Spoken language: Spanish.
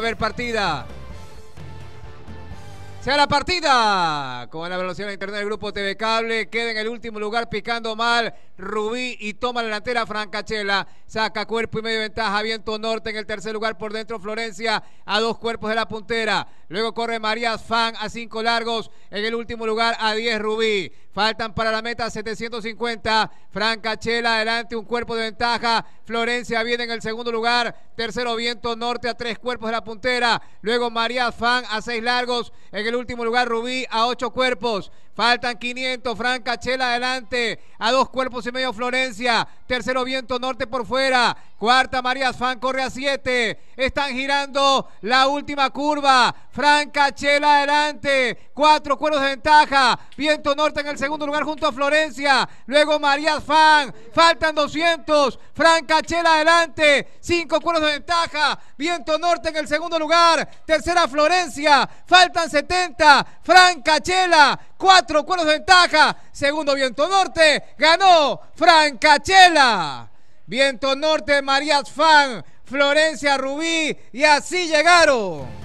ver partida. Se da la partida con la velocidad de internet del grupo TV Cable. Queda en el último lugar picando mal Rubí y toma la delantera Francachela. Saca cuerpo y medio ventaja. Viento Norte en el tercer lugar por dentro. Florencia a dos cuerpos de la puntera. Luego corre María Fan a cinco largos. En el último lugar a diez Rubí. Faltan para la meta 750. Chela, adelante, un cuerpo de ventaja. Florencia viene en el segundo lugar. Tercero, Viento Norte a tres cuerpos de la puntera. Luego, María Fan a seis largos. En el último lugar, Rubí a ocho cuerpos. Faltan 500. ...Franca Chela adelante. A dos cuerpos y medio Florencia. Tercero viento norte por fuera. Cuarta María Fan corre a 7. Están girando la última curva. ...Franca Chela adelante. Cuatro cueros de ventaja. Viento norte en el segundo lugar junto a Florencia. Luego María Fan. Faltan 200. ...Franca Chela adelante. Cinco cueros de ventaja. Viento norte en el segundo lugar. Tercera Florencia. Faltan 70. ...Franca Chela cuatro cuernos de ventaja. Segundo Viento Norte, ganó Francachela. Viento Norte, Marías Fan, Florencia Rubí y así llegaron.